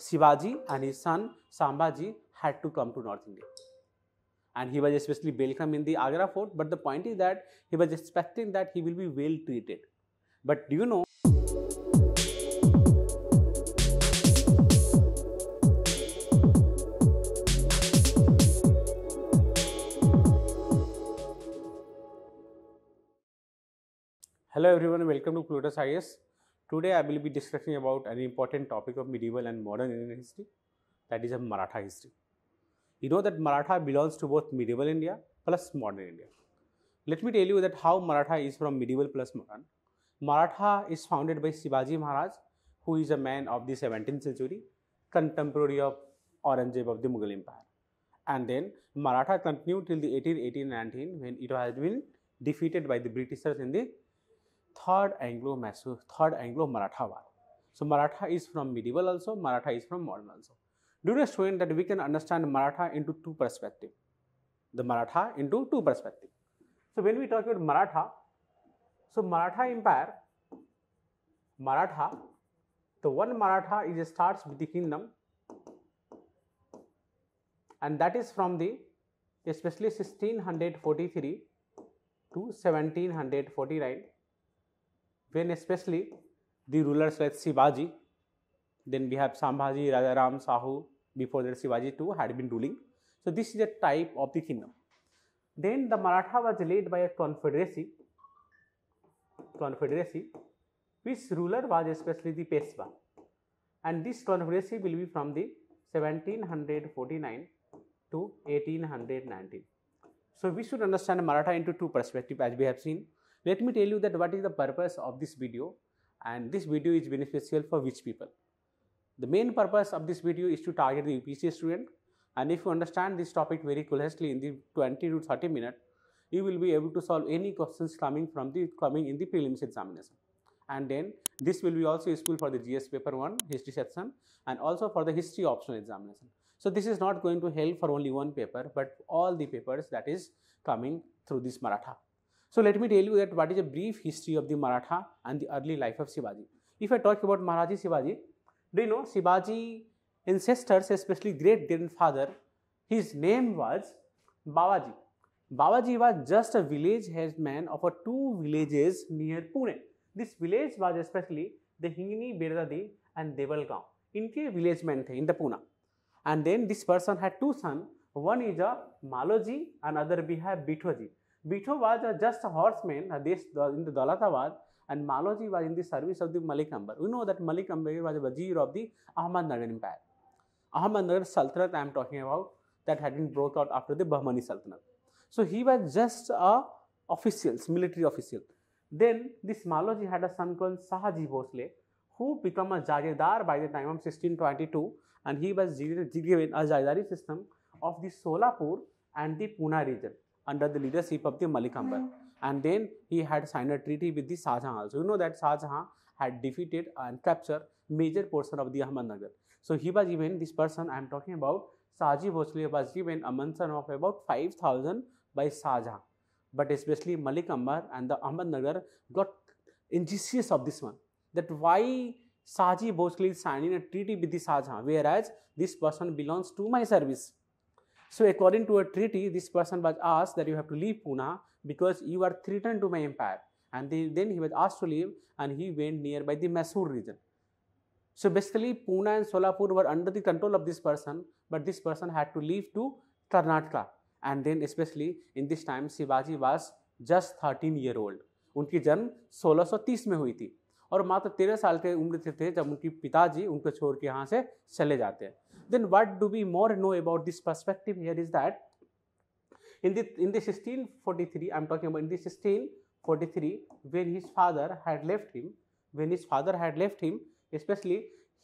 Shivaji and his son Sambhaji had to come to North India. And he was especially welcome in the Agra fort. But the point is that he was expecting that he will be well treated. But do you know? Hello everyone, welcome to Plutus IS. Today I will be discussing about an important topic of medieval and modern Indian history that is a Maratha history. You know that Maratha belongs to both medieval India plus modern India. Let me tell you that how Maratha is from medieval plus modern. Maratha is founded by Shivaji Maharaj who is a man of the 17th century, contemporary of Aurangzeb of the Mughal Empire. And then Maratha continued till the 1818-19 when it has been defeated by the Britishers in the Third Anglo-Mysore, Third Anglo-Maratha War. So Maratha is from medieval also, Maratha is from modern also. Do you student that we can understand Maratha into two perspective? The Maratha into two perspective. So when we talk about Maratha, so Maratha Empire, Maratha, the one Maratha is starts with the kingdom and that is from the especially 1643 to 1749 when especially the rulers like Shivaji, then we have Sambhaji, Rajaram, Sahu, before that Shivaji too had been ruling. So, this is a type of the kingdom. Then the Maratha was led by a confederacy, confederacy which ruler was especially the Peshwa and this confederacy will be from the 1749 to 1819. So, we should understand Maratha into two perspectives as we have seen let me tell you that what is the purpose of this video and this video is beneficial for which people. The main purpose of this video is to target the UPC student and if you understand this topic very closely in the 20 to 30 minutes, you will be able to solve any questions coming from the coming in the prelims examination. And then this will be also useful for the GS paper 1 history section and also for the history optional examination. So this is not going to help for only one paper but all the papers that is coming through this Maratha. So let me tell you that what is a brief history of the Maratha and the early life of Shivaji. If I talk about Maharaji Shivaji, do you know Shivaji ancestors, especially great grandfather, his name was Babaji. Babaji was just a village headman of a two villages near Pune. This village was especially the Hingini, Berdadi and Devalgaon. इनके village manthi in the Pune. And then this person had two sons. One is a Maloji and other we have Bitoji. Bitho was uh, just a horseman uh, uh, this, in the Dalatabad and Maloji was in the service of the Malik Ambar. We know that Malik Ambar was a Wazir of the Ahmadnagar Empire. Ahmadnagar Sultanate I am talking about that had been brought out after the Bahmani Sultanate. So he was just a officials, military official. Then this Maloji had a son called Sahaji Bhosle who became a Jagirdar by the time of 1622 and he was given a Jagidari system of the Solapur and the Pune region. under the leadership of the Malik Ambar. And then he had signed a treaty with the Shah So Also, you know that Sajah had defeated and captured major portion of the Ahmadnagar. So he was even this person I am talking about Saji Bhosle was given a mansion of about 5,000 by Sajah, But especially Malik Ambar and the Ahmadnagar got injurious of this one. That why Saji Bhosle is signing a treaty with the Sajah, whereas this person belongs to my service. So according to a treaty, this person was asked that you have to leave Pune because you are threatened to my empire. And then, then he was asked to leave and he went nearby the Mysore region. So basically Pune and Solapur were under the control of this person, but this person had to leave to Karnataka. And then especially in this time Shivaji was just 13 year old. उनकी जन्म 1630 में हुई थी और मात्र 13 साल के उम्र से थे जब उनके पिताजी उनको छोड़ के यहाँ से चले जाते हैं Then what do we more know about this perspective here is that in the in the 1643 i'm talking about in the 1643 when his father had left him when his father had left him especially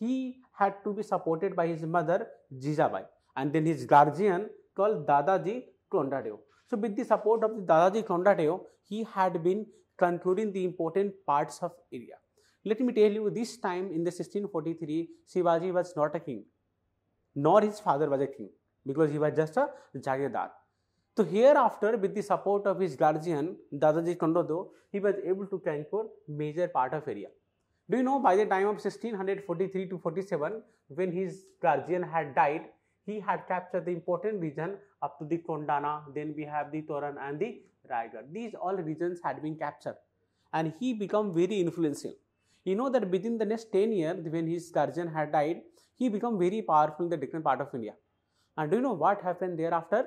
he had to be supported by his mother jijabai and then his guardian called dadaji tondadeo so with the support of the dadaji tondadeo he had been concluding the important parts of india let me tell you this time in the 1643 shivaji was not a king nor his father was a king because he was just a jagirdar. So hereafter, with the support of his guardian, Dadaji Kondodo, he was able to conquer major part of area. Do you know by the time of 1643 to 47, when his guardian had died, he had captured the important region up to the Kondana, then we have the Toran and the Raigad. These all regions had been captured and he became very influential. You know that within the next 10 years, when his guardian had died, he became very powerful in the Deccan part of India. And do you know what happened thereafter?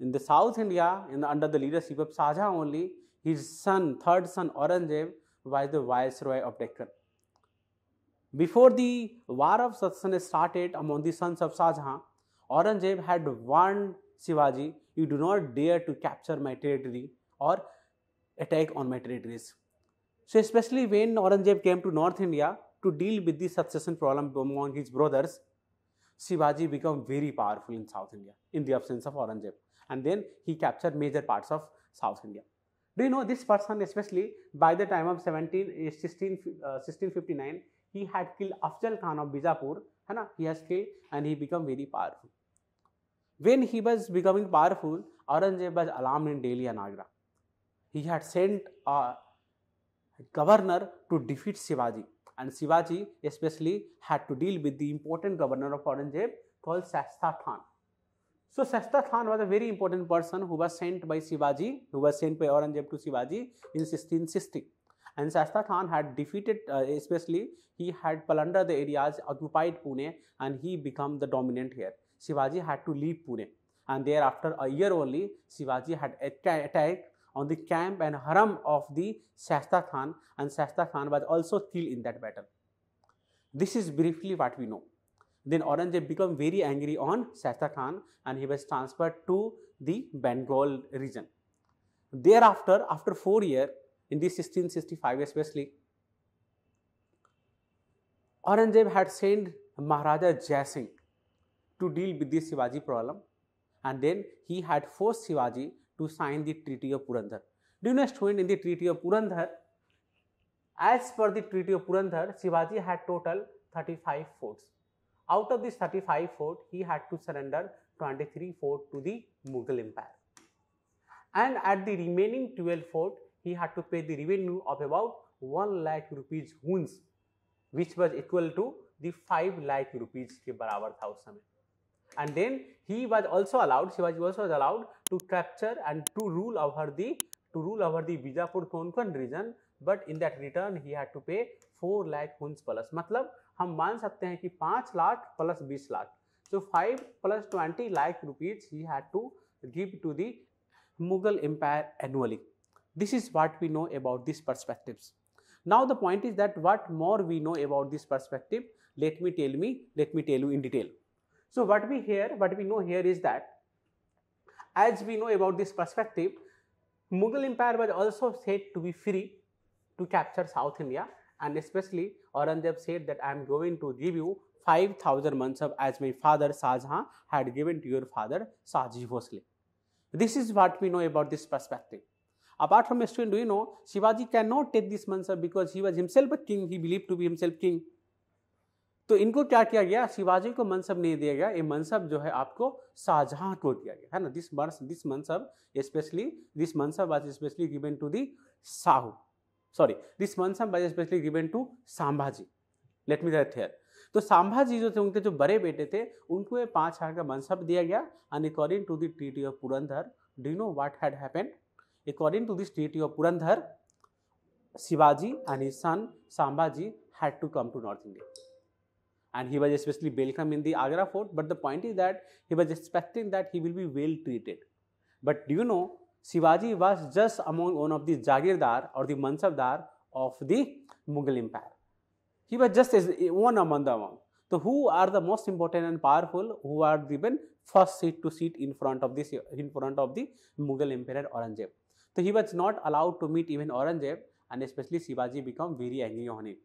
In the South India, in the, under the leadership of Shah only, his son, third son Aurangzeb, was the viceroy of Deccan. Before the war of succession started among the sons of Sajahan, Aurangzeb had warned Shivaji, you do not dare to capture my territory or attack on my territories. So especially when Aurangzeb came to North India, to deal with the succession problem among his brothers, Shivaji became very powerful in South India in the absence of Aurangzeb. And then he captured major parts of South India. Do you know this person, especially by the time of 17, eh, 16, uh, 1659, he had killed Afzal Khan of Bijapur. Hai He has killed and he became very powerful. When he was becoming powerful, Aurangzeb was alarmed in Delhi and Agra. He had sent a governor to defeat Shivaji and Shivaji especially had to deal with the important governor of Aurangzeb called Shasta Khan. So Shasta Khan was a very important person who was sent by Shivaji, who was sent by Aurangzeb to Shivaji in 1660. And Shasta Khan had defeated, uh, especially he had plundered the areas occupied Pune and he became the dominant here. Shivaji had to leave Pune and thereafter a year only Shivaji had attacked on the camp and haram of the Shasta Khan and Shasta Khan was also killed in that battle. This is briefly what we know. Then Aurangzeb became very angry on Shasta Khan and he was transferred to the Bengal region. Thereafter, after four years, in the 1665 especially, Aurangzeb had sent Maharaja Jai to deal with the Shivaji problem and then he had forced Shivaji to sign the Treaty of Purandar. Do you know student in the Treaty of Purandar, as per the Treaty of Purandar, Shivaji had total 35 forts. Out of these 35 forts, he had to surrender 23 forts to the Mughal Empire. And at the remaining 12 forts, he had to pay the revenue of about 1 lakh rupees wounds, which was equal to the 5 lakh rupees के बराबर था उस समय. And then he was also allowed, Shivaji was also allowed to capture and to rule over the to rule over the Bijapur Konkan region, but in that return he had to pay 4 lakh huns plus. मतलब हम मान सकते हैं कि 5 lakh plus 20 lakh so 5 plus 20 lakh rupees he had to give to the Mughal empire annually. This is what we know about these perspectives. Now the point is that what more we know about this perspective, let me tell me, let me tell you in detail. So what we hear, what we know here is that as we know about this perspective, Mughal Empire was also said to be free to capture South India and especially Aurangzeb said that I am going to give you 5000 mansab as my father Shah Jahan had given to your father Saji Bhosle. This is what we know about this perspective. Apart from a student, do you know Shivaji cannot take this mansab because he was himself a king, he believed to be himself king. तो इनको क्या किया गया शिवाजी को मनसब नहीं दिया गया ये मनसब जो है आपको शाहजहां को दिया गया है ना this verse this mansab specially this mansab was specially given to the Sahu sorry this mansab was specially given to Sambhaji let me that here तो संभाजी जो थे उनके जो बड़े बेटे थे उनको ये पाँच हजार का मनसब दिया गया and according to the treaty of Purandar do know what had happened according to this treaty of Purandar Shivaji and his son Sambhaji had to come to north India and he was especially welcome in the Agra fort. But the point is that he was expecting that he will be well treated. But do you know, Shivaji was just among one of the Jagirdar or the Mansabdar of the Mughal Empire. He was just one among the among. So, who are the most important and powerful who are given first seat to seat in front of this in front of the Mughal Emperor Aurangzeb. So, he was not allowed to meet even Aurangzeb and especially Shivaji become very angry on it.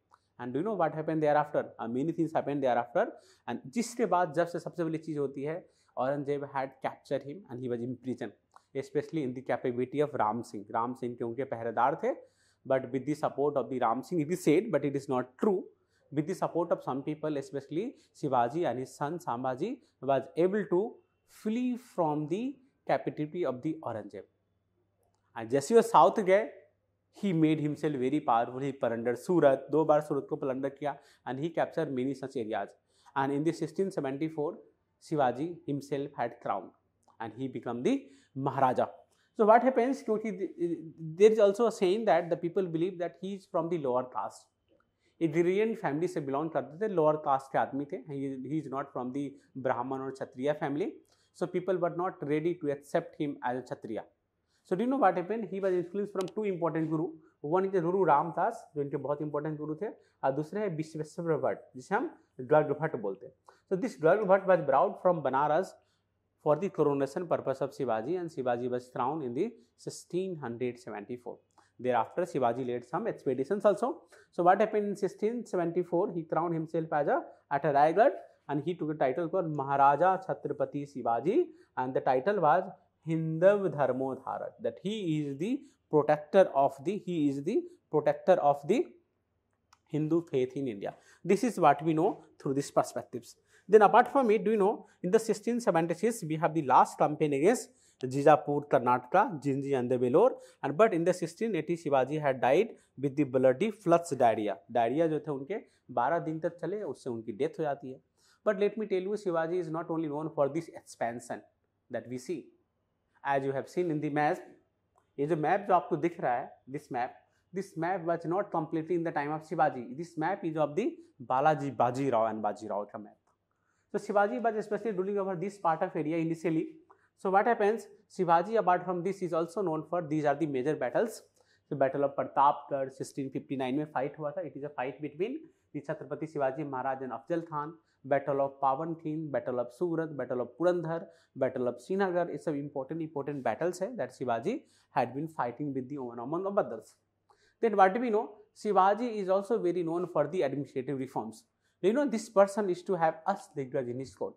And do know what happen thereafter many things happen thereafter and जिसके बाद जब से सबसे पहली चीज़ होती है Aurangzeb had capture him and he was in prison specially in the capability of Ram Singh Ram Singh के उनके पहरेदार थे but with the support of the Ram Singh it is said but it is not true with the support of some people specially Shivaji and son son was able to flee from the the of the Aurangzeb and जैसे वो south गए he made himself very powerful. He plundered Surat, दो बार Surat को plunder and he captured many such areas. And in the 1674, Shivaji himself had crowned and he became the Maharaja. So what happens? there is also a saying that the people believe that he is from the lower caste. इग्रीडियंट family से belong करते थे lower caste के आदमी थे he is not from the Brahmin और Kshatriya family so people were not ready to accept him as a Kshatriya so do know what what he was influence from two important guru one is Guru Ramdas जो इनके बहुत important गुरु थे और दूसरे है विश्वेश्वर भट्ट जिसे हम ड्रग भट्ट बोलते हैं सो दिस ड्रग Bhatt was brought from Banaras for the coronation purpose of Shivaji and Shivaji was throned in the sixteen hundred seventy four thereafter Shivaji let some expedition also so what happen in sixteen seventy four he crown himself as a at a Raigad and he to the title call Maharaja Chhatrapati Shivaji and the title was Hindav Dharmodharak, that he is the protector of the, he is the protector of the Hindu faith in India. This is what we know through these perspectives. Then apart from it, do you know, in the 1676, we have the last campaign against Jijapur, Karnataka, Jinji and the Vellore. And but in the 1680, Shivaji had died with the bloody flux diarrhea. Diarrhea जो थे उनके 12 दिन तक चले उससे उनकी death हो But let me tell you, Shivaji is not only known for this expansion that we see. As you have seen in the map ये जो मैप जो आपको दिख रहा है this map this map was not completely in the time of Shivaji this map is of the Balaji Baji Rao and Baji Rao का map तो Shivaji was specially dealing over this part of area initially so so what happens shivaji apart from this is also known for these are the major battle of Pratapgarh sixteen fifty nine में fight हुआ था it is a fight between Chhatrapati Shivaji Maharaj and Afzal Khan battle of Pavankhind battle of Surat battle of Purandar battle of Srinagar ये सब important important battles है that Shivaji had been fighting with the Ottoman Avadars. Then what do we know? Shivaji is also very known for the administrative reforms. You know this person is to have Asdigraj in his court.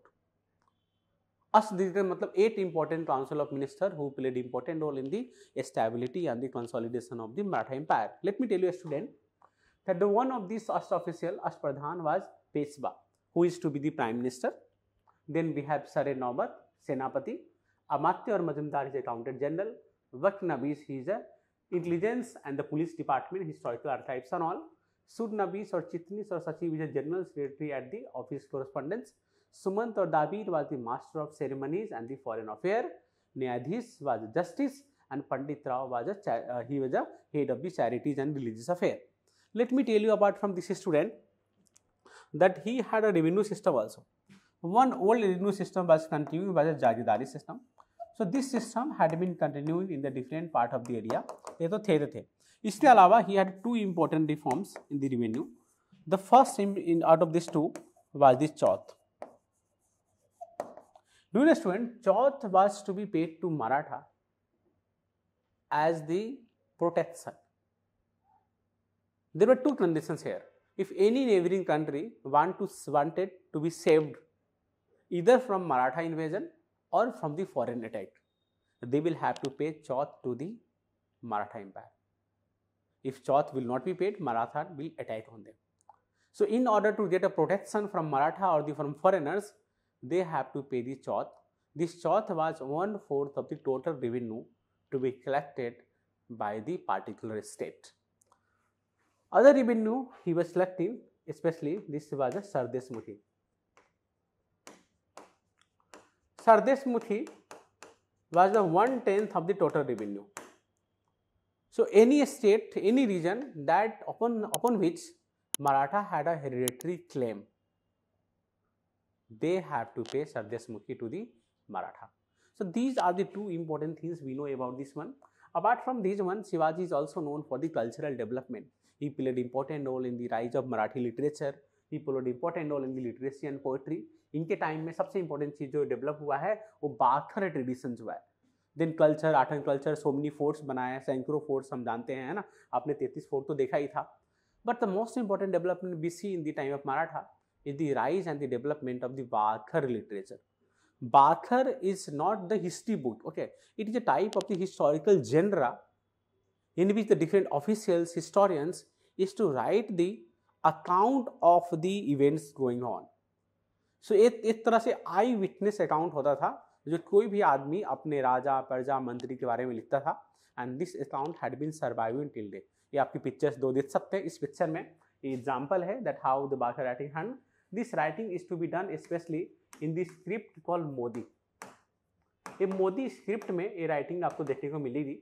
Asdigraj मतलब eight important council of minister who played important role in the stability and the consolidation of the Maratha Empire. Let me tell you a student that the one of these Ast official Ast Pradhan was Peshwa. who is to be the prime minister. Then we have Sare Naubat, Senapati, Amatya or Majumdar is accountant general, Vaknabis he is a intelligence and the police department, historical archives and all. Sudnabis or Chitnis or Sachiv is a general secretary at the office correspondence. Sumant or Dabir was the master of ceremonies and the foreign affair. Nyadhis was justice and Pandit Rao was a uh, he was a head of the charities and religious affair. Let me tell you about from this student that he had a revenue system also. One old revenue system was continuing by the Jagirdari system. So this system had been continuing in the different part of the area. ये तो थे थे इसके अलावा he had two important reforms in the revenue. The first out of these two was the chauth. Dear student, chauth was to be paid to Maratha as the protection. There were two conditions here if any neighboring country want to, wanted to be saved either from Maratha invasion or from the foreign attack, they will have to pay Chauth to the Maratha Empire. If Chauth will not be paid, Maratha will attack on them. So, in order to get a protection from Maratha or the from foreigners, they have to pay the Chauth. This Chauth was one fourth of the total revenue to be collected by the particular state. Other revenue he was collecting, especially this was the Sardesmuthi. Sardesmuthi was the one tenth of the total revenue. So, any state, any region that upon, upon which Maratha had a hereditary claim, they have to pay Sardesmukhi to the Maratha. So, these are the two important things we know about this one. Apart from these one, Shivaji is also known for the cultural development. He played important role in the rise of Marathi literature. He played important role in the literacy and poetry. इनके time में सबसे important चीज़ जो develop हुआ है वो बाथर tradition जो है then culture art and culture so many forts बनाए हैं सैंकड़ों फोर्ट्स हम जानते हैं ना आपने तैतीस फोर्ट तो देखा ही था but the most important development we see in the time of Maratha is the rise and the development of the bakhar literature bakhar is not the history book okay it is a type of the historical genre in which the different officials, historians is to write the account of the events going on. so, एक एक तरह से आई witness account होता था जो कोई भी आदमी अपने राजा प्रजा मंत्री के बारे में लिखता था and this account had been surviving till day ये आपकी पिक्चर्स दो देख सकते हैं इस पिक्चर में एग्जाम्पल है that how the bakhar writing hand this writing is to be done specially in this script call Modi ये मोदी स्क्रिप्ट में ये राइटिंग आपको देखने को मिली थी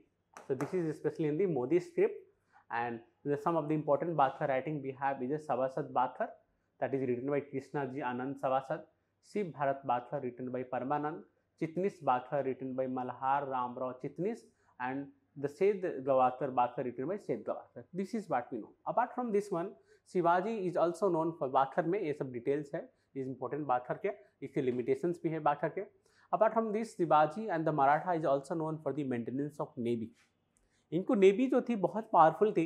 So this is especially in the Modi script and the, some of the important Bathar writing we have is a Savasad Bathar that is written by Krishna Ji Anand Savasad, Shiv Bharat Bathar written by Parmanand, Chitnis Bathar written by Malhar Ram Rao Chitnis and the Sed Gavathar Bathar written by Sed Gavathar. This is what we know. Apart from this one, Shivaji is also known for Bathar में ये सब details है is important Bathar के इसके limitations भी है Bathar के Apart from this, Shivaji and the Maratha is also known for the maintenance of navy. इनको नेवी जो थी बहुत पावरफुल थी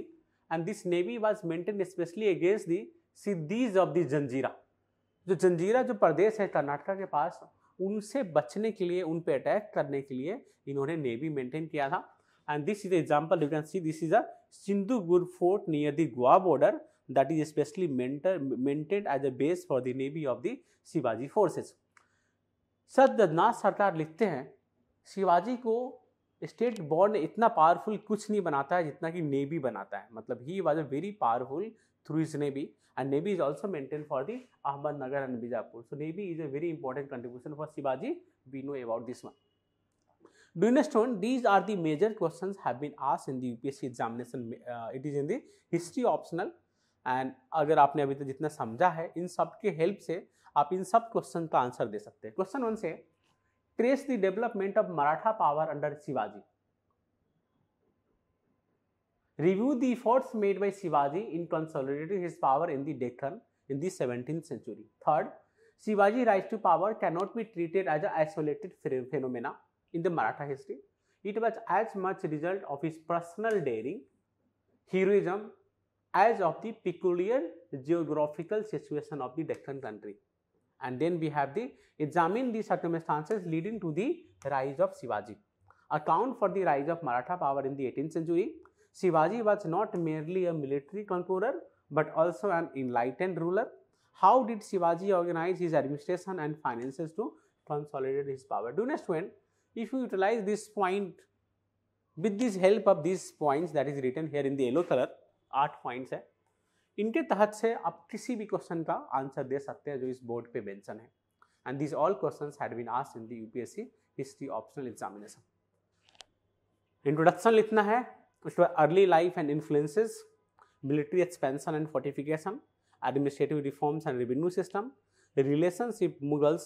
and this navy was maintain specially against the Siddis of this Janjira जो जंजीरा जो प्रदेश है कर्नाटका के पास उनसे बचने के लिए उन पर अटैक करने के लिए इन्होंने नेवी मेंटेन किया था and this is example you can see this is a Gur fort near the Goa border that is specially maintained as a base for the navy of the Shivaji forces sir Jadunath Sarkar लिखते हैं शिवाजी को state bond इतना powerful कुछ नहीं बनाता है जितना कि नेवी बनाता है मतलब he was a very powerful through his navy and navy is also maintain for the Ahmednagar and Bijapur so navy is a very important contribution for Shivaji we know about this one डूनेस्टोन these are the major question have been आस in the U examination it is in the history optional and अगर आपने अभी तक जितना समझा है इन सब के हेल्प से आप इन सब क्वेश्चन का आंसर दे सकते हैं क्वेश्चन वन से trace the development of Maratha power under Shivaji. Review the efforts made by Shivaji in consolidating his power in the Deccan in the 17th century. Third, Shivaji's rise to power cannot be treated as an isolated phenomena in the Maratha history. It was as much result of his personal daring, heroism, as of the peculiar geographical situation of the Deccan country and then we have the examine the circumstances leading to the rise of Shivaji. Account for the rise of Maratha power in the 18th century. Shivaji was not merely a military conqueror but also an enlightened ruler. How did Shivaji organize his administration and finances to consolidate his power? Do next when if you utilize this point with this help of these points that is written here in the yellow color, 8 points hai, इनके तहत से आप किसी भी question का answer दे सकते हैं जो इस बोर्ड पे मेंशन है and this all questions had been asked in the UPSC history optional examination introduction लिखना है उसके बाद early life and influences military expansion and fortification administrative reforms and revenue system relationship Mughals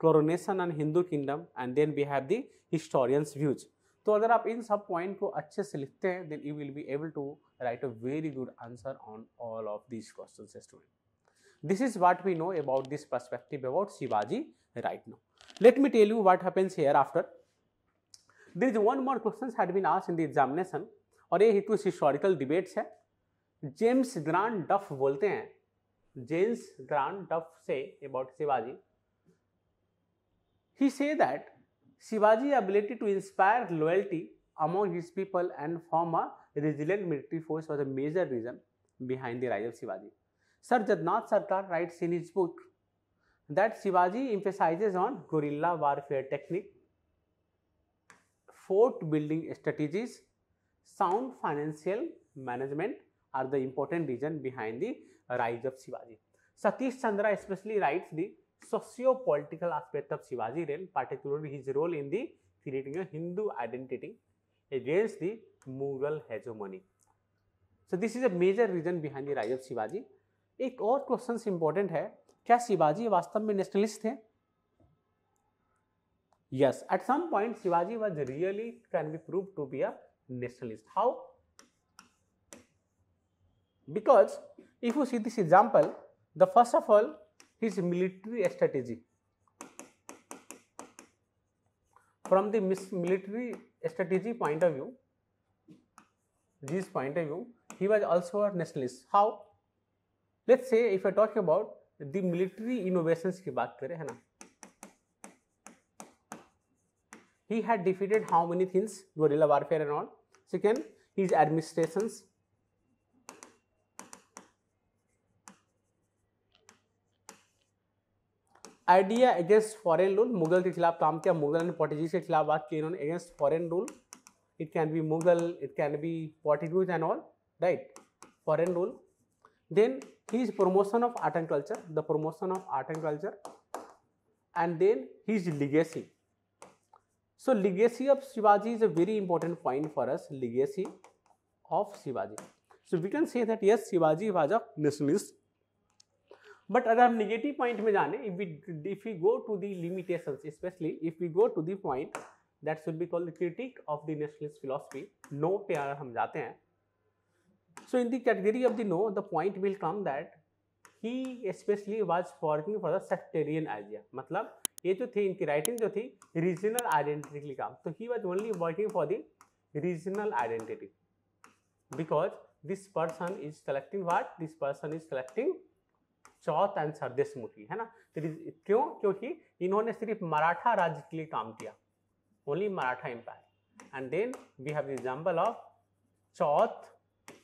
coronation and Hindu kingdom and then we have the historians views तो अगर आप इन सब point को अच्छे से लिखते हैं then you will be able to write a very good answer on all of these questions student. This is what we know about this perspective about Shivaji right now. Let me tell you what happens here after. There is one more question had been asked in the examination or ये historical historical James Grant Duff Grant Duff बोलते हैं James Grant Duff से about Shivaji. he say that Shivaji ability to inspire loyalty among his people and form a resilient military force was a major reason behind the rise of Shivaji. Sir Jadnath Sarkar writes in his book that Shivaji emphasizes on guerrilla warfare technique, fort building strategies, sound financial management are the important reason behind the rise of Shivaji. Satish Chandra especially writes the socio-political aspect of Shivaji realm, particularly his role in the creating a Hindu identity against the Mughal hegemony. So this is a major reason behind the rise of Shivaji. एक और question important है क्या शिवाजी वास्तव में nationalist थे yes at some point Shivaji was really can be prove to be a nationalist how because if you see this example the first of all his military strategy from the military strategy point of view, this point of view, he was also a nationalist. How? Let's say if I talk about the military innovations की बात करें है ना he had defeated how many things guerrilla warfare and all second his administrations idea against foreign rule Mughal के खिलाफ काम किया Mughal and Portuguese के खिलाफ बात की इन्होंने against foreign rule it can be Mughal it can be Portuguese and all right foreign rule then his promotion of art and culture the promotion of art and culture and then his legacy so legacy of shivaji is a very important point for us legacy of shivaji so we can say that yes shivaji was a nationalist but अगर हम negative point में जाने if we if we go to the limitation specially if we go to the point that should be called critic of the nationalist philosophy no पे अगर हम जाते हैं so in the category of the no the point will come that he specially was working for the sectarian idea मतलब ये जो थे इनकी राइटिंग जो थी रीजनल आइडेंटिटी के लिए काम तो he was only working for the regional identity because this person is collecting what this person is collecting chauth आंसर देशमुखी है ना क्यों क्योंकि इन्होंने सिर्फ मराठा राज्य के लिए काम किया only Maratha empire and then we have example of chauth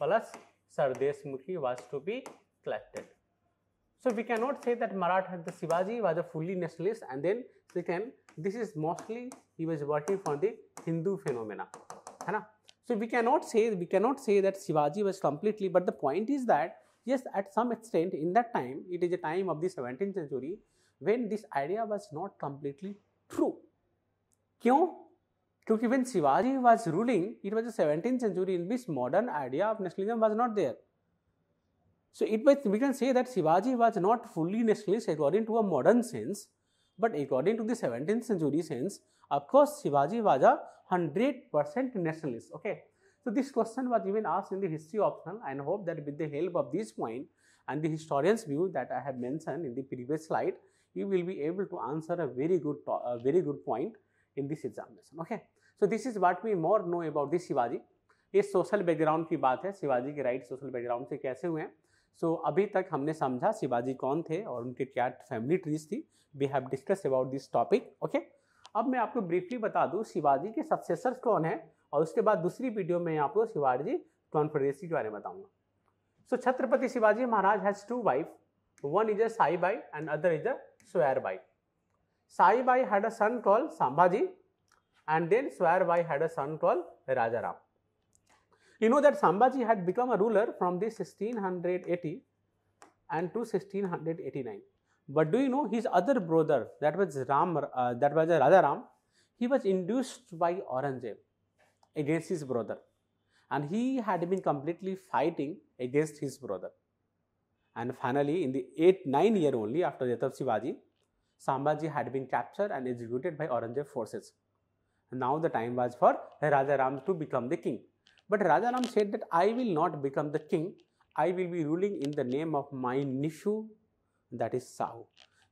plus sardeshmukhi was to be collected. So we cannot say that Maratha the Shivaji was a fully nationalist and then second this is mostly he was working for the Hindu phenomena. So we cannot say we cannot say that Shivaji was completely but the point is that Yes, at some extent, in that time, it is the time of the 17th century when this idea was not completely true. क्यों? क्योंकि when Shivaji was ruling, it was the 17th century in which modern idea of nationalism was not there. So it was we can say that Shivaji was not fully nationalist according to a modern sense, but according to the 17th century sense, of course, Shivaji was a 100% nationalist. Okay, So this question was even asked in the history optional and hope that with the help of this point and the historian's view that I have mentioned in the previous slide, you will be able to answer a very good, a very good point in this examination. Okay. So this is what we more know about this Shivaji. ये social background की बात है शिवाजी के right social background से कैसे हुए हैं सो so, अभी तक हमने समझा शिवाजी कौन थे और उनके क्या फैमिली ट्रीज थी we have discuss about this topic okay अब मैं आपको ब्रीफली बता दूं शिवाजी के सक्सेसर्स कौन है और उसके बाद दूसरी वीडियो में आपको शिवाजी कॉन्फ्रेंसी के बारे में बताऊंगा so so, Chhatrapati Shivaji Maharaj has two wife one is a Sai Bai and other is a Soyra Bai Sai Bai had a son call Sambhaji and then Soyra Bai had a son call Raja Ram you know that Sambhaji had become a ruler from this sixteen and two sixteen but do you know his other brother that was Ram that was Raja Ram he was induced by Aurangzeb against his brother and he had been completely fighting against his brother. And finally, in the 8 9 year only after death of Shivaji, Sambhaji had been captured and executed by Aurangzeb forces. Now the time was for Raja Ram to become the king. But Raja Ram said that I will not become the king, I will be ruling in the name of my Nishu that is Sahu.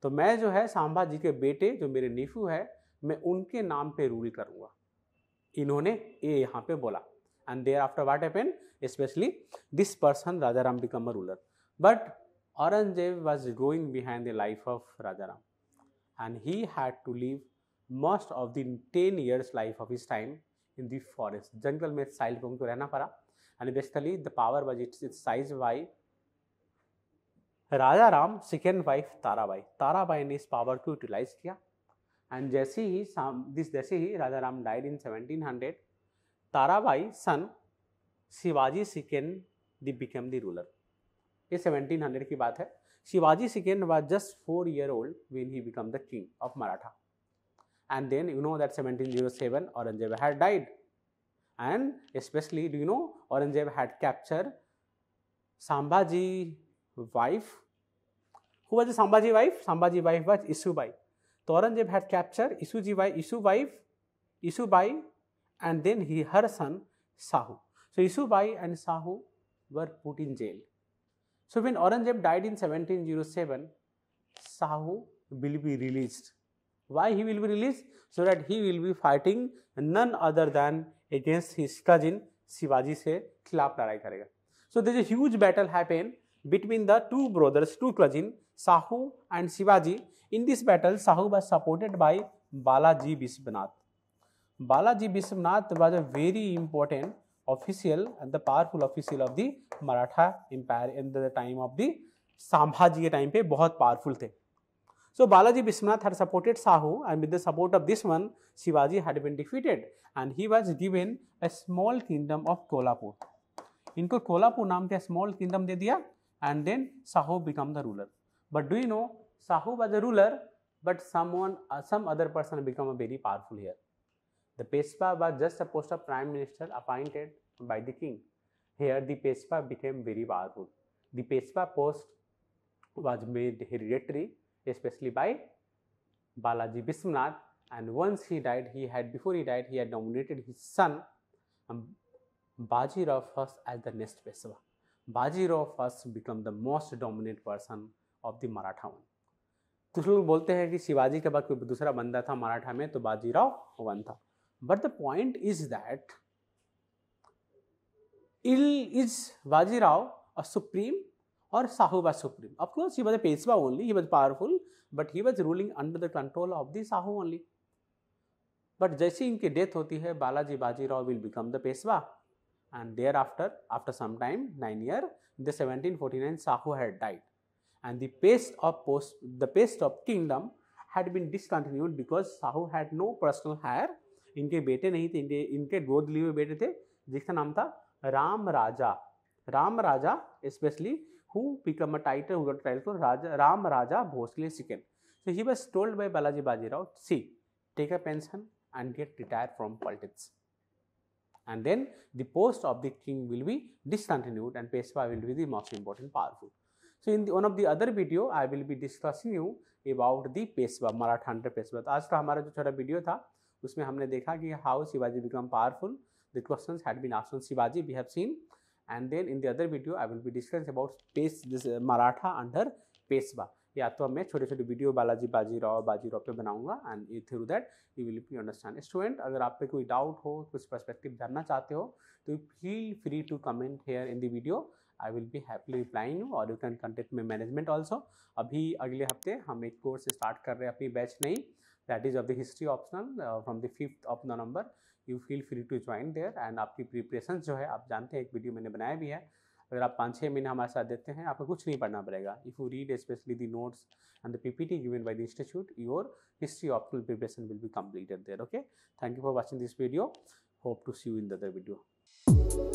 तो मैं जो है सांभा जी के बेटे जो मेरे निशु है मैं उनके नाम पे रूल करूँगा इन्होंने ये यहाँ पे बोला and thereafter what happen specially this person Raja Ram become a ruler but Aurangzeb was going behind the life of Raja Ram and he had to live most of the ten years life of his time in the forest जंगल में साइल को उनको रहना पड़ा and basically the power was its its seized by Raja Ram second wife Tarabai Tarabai ने इस power को यूटिलाइज किया And Jaisi, this Jaisi Rajaram died in 1700. Tarabai's son Shivaji Sikand they became the ruler. ये 1700 की बात है Shivaji second was just four year old when he become the king of and then you know that 1707 Aurangzeb had died and especially do you know Aurangzeb had captured Sambhaji wife who was the wife Sambhaji wife was Isubai so, Aurangzeb had captured Isubai, Isubai and then he, her son Sahu. So, Isubai and Sahu were put in jail. So, when Aurangzeb died in 1707, Sahu will be released. Why he will be released? So that he will be fighting none other than against his cousin Shivaji से So there is a huge battle happen between the two brothers, two cousins, Sahu and Shivaji in this battle Sahu was supported by Balaji Vishwanath Balaji Vishwanath was a very important official the powerful official of the Maratha empire in the time of the Sambhaji के time पे बहुत powerful थे so Balaji Vishwanath had supported Sahu and with the support of this one Shivaji had been defeated and he was given a small kingdom of Kolhapur इनको कोल्हापुर नाम के small kingdom दे दिया and then Sahu become the ruler but do you know Sahu was a ruler, but someone, uh, some other person became very powerful here. The Peshwa was just a post of prime minister appointed by the king. Here, the Peshwa became very powerful. The Peshwa post was made hereditary, especially by Balaji Biswanath. And once he died, he had before he died, he had nominated his son um, Bajirao first as the next Peshwa. Bajirao first became the most dominant person of the Maratha one. कुछ लोग बोलते हैं कि शिवाजी के बाद कोई दूसरा बंदा था मराठा में तो बाजीराव वन था but the point is that इल इज बाजीराव अ सुप्रीम और Sahu supreme. Supreme course, he was a Peshwa only he was powerful, but he was ruling under the control of the Sahu only. But जैसे इनकी death होती है Balaji Bajirao will become the Peshwa and thereafter after some time nine year in the nine Sahu had died and the paste of post the paste of kingdom had been discontinued because Sahu had no personal heir इनके बेटे नहीं थे इनके इनके गोद लिए हुए बेटे थे जिसका नाम था Ram Raja Ram Raja specially who become a title हुआ title Raja Ram Raja Bhosale second so he was told by Balaji Bajirao see take a pension and get retired from politics. And then the post of the king will be discontinued and Peshwa will be the most important powerful. So in one of the other video I will be discussing you about the Peshwa Maratha under Peshwa आज का हमारा जो छोटा video था उसमें हमने देखा कि how Shivaji become powerful the question had been आसन Shivaji we have seen and then in the other video I will be discuss about पेश मराठा अंडर पेशवा या तो मैं छोटे छोटे वीडियो बालाजी बाजीराव बाजीराव पे बनाऊंगा and through that you will be understand student अगर आप पे कोई डाउट हो कुछ पर्सपेक्टिव जानना चाहते हो तो feel free to comment here in the video I will be happily replying you और you can contact me management also अभी अगले हफ्ते हम एक कोर्स स्टार्ट कर रहे हैं अपनी बैच नहीं that is of the history optional from the fifth of November you feel free to join there and आपकी प्रिपरेशन जो है आप जानते हैं एक वीडियो मैंने बनाया भी है अगर आप पाँच छः महीने हमारे साथ देते हैं आपको कुछ नहीं पढ़ना पड़ेगा if you read specially the notes and the PPT given by the institute your history optional preparation will be completed there okay thank you for watching this video hope to see you in the other video